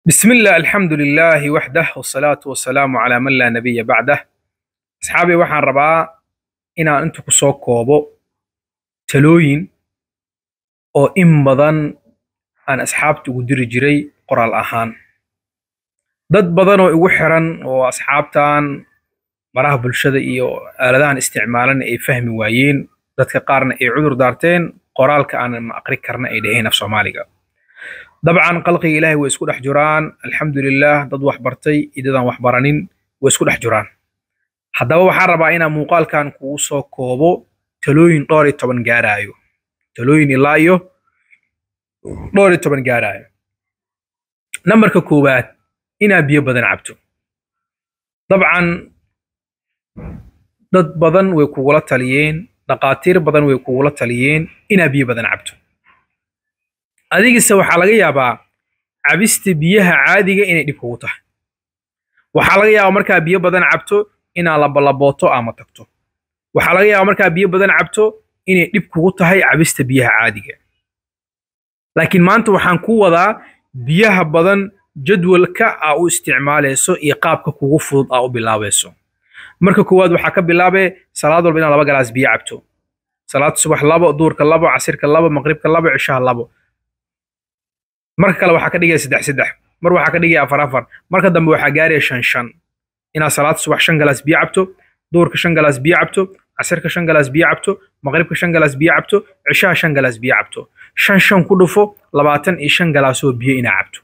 bismillah alxamdulilaahi waxdah wsalaatu wasalaamu calaa man laa nabiya bacdah asxaabi waxaan rabaa inaan inta ku soo koobo talooyin oo in badan aan asxaabta ugu diri jiray qoraal ahaan dad badanoo igu xiran oo asxaabtan baraha bulshada iyo aaladahan isticmaalana ay fahmi waayeen dadka qaarna ay cudur daarteen qoraalka aanan ma aqri karna ay dhaheen af soomaaliga dabcan qalqiga ilaahay way isku dhex juraan alxamdulilah dad wax bartay iyo dadaan wax baranin way isku dhex juraan haddaba waxaan rabaa inaan muuqaalkan kugu soo koobo talooyin dhowr iyo toban gaaraayo talooyin ilaa iyo dhowr iyo toban gaaraayo nambarka koowaad inaad biyo badan cabto dabcan dad badan way kugula taliyeen dhaqaatiir badan way kugula taliyeen inaad biyo badan cabto adigise waxaa laga yaabaa cabista biyaha caadiga inay dhib kugu tahay waxaa laga yaabaa markaa biyo badan cabto inaa labalabooto ama tagto waxaa laga yaabaa markaa biyo badan cabto inay dhib kugu tahay cabista biyaha caadiga laakiin maanta waxaan ku wadaa biyaha badan jadwalka aa u isticmaalayso iyo qaabka kugu fudud aa u bilaabayso marka koowaad waxaa ka bilaabe salaad walba inaa laba galaas biyo cabto salaad subax labo duurka labo casirka labo maqribka labo cishaha labo marka kale waxaa ka dhigaya saddex saddex mar waxaa ka dhigaya afar afar marka dambe waxaa gaaraya shan shan inaad salaad subax shan galaas biyo cabto duurka shan galaas biyo cabto casirka shan galaas biyo cabto maqribka shan galaas biyo cabto cishaha shan galaas biyo cabto shan shan ku dhufo labaatan iyo shan galaasoo biyo inaa cabto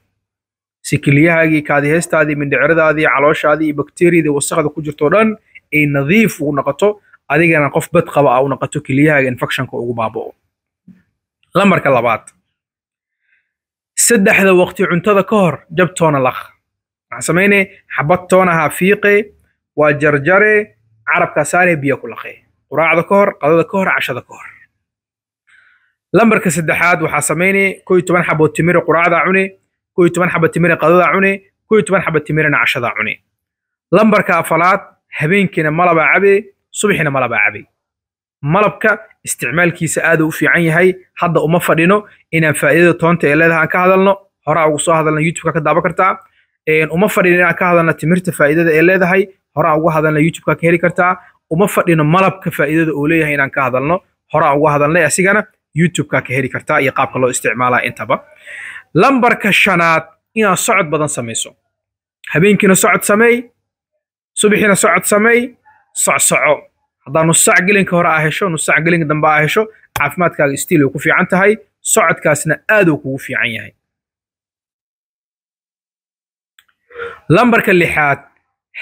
si keliyahaagii kaadiheestaadii mindhiciradaadii calooshaadii iyo bakteriyadii wasaqda ku jirtoo dhan ay nadiif u noqoto adigana qof badqaba a u noqoto keliyahaaga infectionka ugu baaba'o lambarka labaad saddexda waqti cuntada ka hor jab toona laq waxaan samayne xabad toonaha fiiqe waa jarjare carabka saare biyo ku laqe quraacda ka hor qadada ka hor cashada ka hor lambarka saddexaad waxaa samayne koo toban xabo timire quraacdaa cune koo toban xabo timire qadadaa cune koo toban xabo timirena cashadaa cune lambarka afalaad habeenkiina malabaa cabe subaxina malabaa cabe malabka isticmaalkiisa aad u fiican yahay hadda uma fadhino inaan faa'idada toonta ee leedahay aan ka hadalno horaa ugu soo hadalna youtubeka ka daaban kartaa uma fadhino inaan ka hadalna timirta faa'idada ee leedahay horaa ugu hadalna youtubeka ka heli kartaa uma fadhino malabka faa'idada uu leeyahay inaan ka hadalno horaa ugu hadalnay asigana youtubeka ka heli kartaa iyo qaabka loo isticmaalaa intaba lambarka shanaad inaad socod badan samayso habeenkiina socod samey subaxiina socod sameey socsoco haddaa nussac gelinka hore a hesho nussac gelinka dambe aa hesho caafimaadkaaga stiil way ku fiican tahay socodkaasna aaduu kugu fiican yahay lambarka lixaad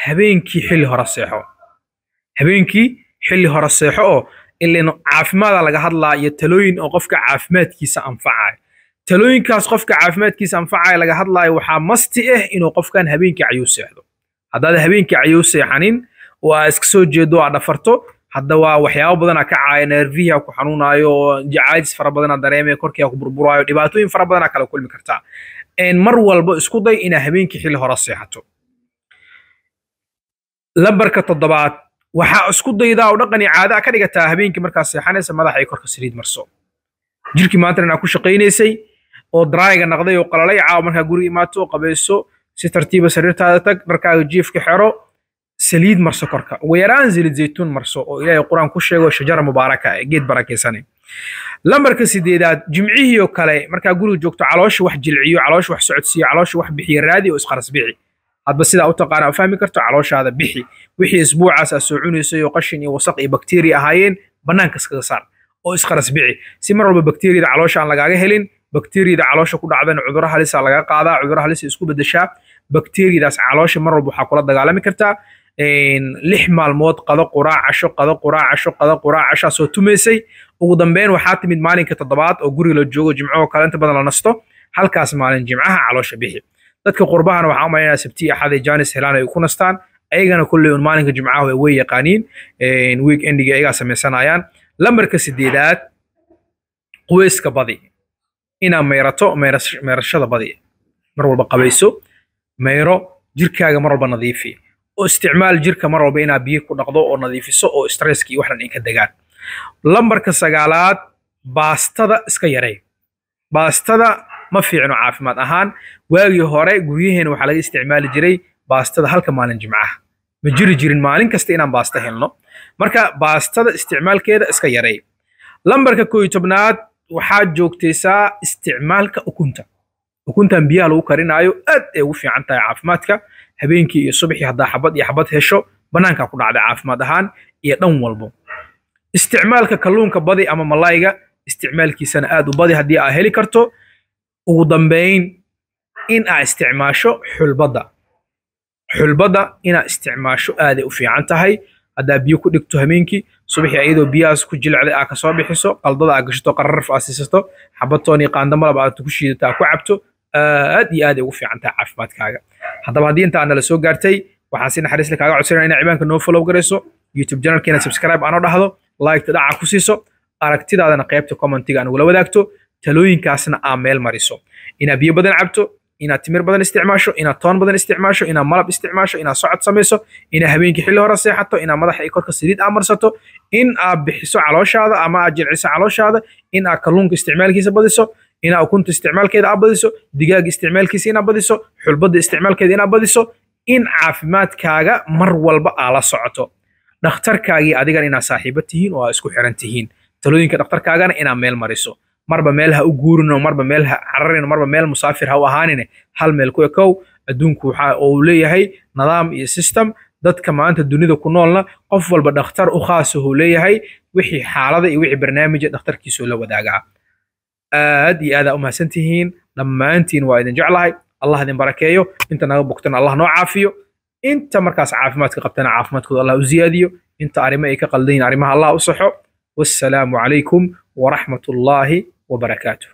habeenkii xilli hore seexo habeenkii xilli hore seexo oo ilan caafimaada laga hadlaa iyo talooyin oo qofka caafimaadkiisa anfacayo talooyinkaas qofka caafimaadkiisa anfacaya laga hadlaayo waxaa masti ah inuu qofkan habeenkii cayuu seexdo haddaad habeenkii cayuu seexanin oo aa iska soo jeedo aa dhafarto hadda waa waxyaaba badana ka caaya nervihia ku xanuunayo jacaadis fara badana dareemaya korkiia ku burburaayo dhibaatooyin fara badana kala kulmi kartaa mar walba isku day inaa habeenkii xilli hore seexato lambarka toddobaad waxaa isku daydaa oo dhaqani caada ka dhigataa habeenkii markaa seexanaysa madaxay korka saliid marso jirkii maantana inaa ku shaqaynaysay oo daraayga naqday oo qalalay caawa markaa guri imaato qabayso si tartiiba ah sariirtaada tag dharkaaga jiifka xero saliid marso korka ugu yaraan saliid zaytuun marso oo ilaahay qur-aan ku sheego shajara mubaaraka geed barakaysanay lambarka sideedaad jimcihii oo kale markaa guriga joogto caloosha wax jilciyo caloosha wax socodsiiyo caloosha wax bixiyo raadi oo isqarasbixi hadba sidaa u taqaana fahmi karto calooshaada bixi wixii isbuucaas soo cunaysay oo qashin iyo wasaq iyo bakteeriya ahaayeen bannaanka iskaga saar oo isqarasbixi si mar walba bakteeriyada caloosha aan lagaaga helin bakteeriyada caloosha ku dhacdana cudurro halisa ah lagaa qaadaa cudurro halisa isku bedeshaa bakteeriyadaas caloosha mar walba waxaa kula dagaalami kartaa lix maalmood qado quraac casho qado quraac casho qado quraac cashaasoo tumaysay ugu dambeyn waxaa timid maalinka toddobaad oo guriga la joogo jimcahoo kale inta badan la nasto halkaas maalin jimcaha caloosha bixi dadka qurbahana waxaa umaynaya sabtii axadee janis helaan ay ku nastaan ayagana kolley un maalinka jimcaha way yaqaaniin week endig ayagaa samaysanayaan lambarka sideedaad quweyska badi inaa mayrato mayrashada badi mar walba qabayso mayro jirkaaga mar walba nadiifi oo isticmaal jirka marwalba inaa biyo ku dhaqdo oo nadiifiso oo stresski iyo waxan ay ka degaan lambarka sagaalaad baastada iska yarey baastada ma fiicno caafimaad ahaan waagii hore guryaheena waxaa laga isticmaali jiray baastada halka maalin jimcaha ma jiri jirin maalin kasta inaan baasta helno marka baastada isticmaalkeeda iska yarey lambarka kooyo tobnaad waxaad joogtaysaa isticmaalka ukunta ukuntan biyaha lagu karinaayo aad ay ugu fiican tahay caafimaadka habeenkii iyo subaxii haddaa xabad iyo xabad hesho bannaankaa ku dhacday caafimaad ahaan iyo dhan walbo isticmaalka kalluunka badi ama malayga isticmaalkiisana aad u badi haddii aa heli karto ugu dambayn in aa isticmaasho xulbadda xulbadda inaa isticmaasho aaday u fiican tahay haddaa biyo ku dhigto habeenkii subaxii ayadoo biyahaas ku jilacday aa kasoo bixiso qaldada aa gashato qararaf aa siisato xabatoon iyo qaandamalab aad ku shiidata aa ku cabto aad iyo aaday ugu fiican tahay caafimaadkaaga haddaba haddii inta aana la soo gaartay waxaan si naxariisle kaaga codsanaya ina cibaanka noo follow garayso youtube janalkeena subscribe aanoo dhahdo like dhaaca ku siiso aragtidaadana qaybta commentiga aan ula wadaagto talooyinkaasna aa meel mariso inaad biyo badan cabto inaad timir badan isticmaasho inaad toon badan isticmaasho inaad malab isticmaasho inaad socod samayso inaad habeenkii xilli hore seexato inaad madaxa iyo korka saliid aa marsato in aad bixiso calooshaada ama aad jilciso calooshaada in aad kalluunka isticmaalkiisa badiso inaa ukunta isticmaalkeeda aa badiso digaag isticmaalkiisa inaa badiso xulbada isticmaalkeeda inaa badiso in caafimaadkaaga mar walba aa la socoto dhakhtarkaagii adigan inaa saaxiibo tihiin oo aa isku xiran tihiin talooyinka dhakhtarkaagana inaa meel mariso marba meel ha u guurino marba meel ha cararino marba meel musaafir ha u ahaanine hal meel ku ekow adduunku waxa uu leeyahay nidaam iyo system dadka maanta dunida ku noolna qof walba dhakhtar u khaasahuu leeyahay wixii xaalada iyo wixii barnaamija dhakhtarkiisoo la wadaagaa aad iyo aad aa u mahadsan tihiin dhammaantiin waa idin jeclahay allah idin barakeeyo inta naga bogtana allah noo caafiyo inta markaas caafimaadka qabtana caafimaadkooda allah u ziyaadiyo inta arrimo ay ka qaldan yihin arrimaha allah u saxo wassalaamu calaykum waraxmat ullaahi wabarakaatuh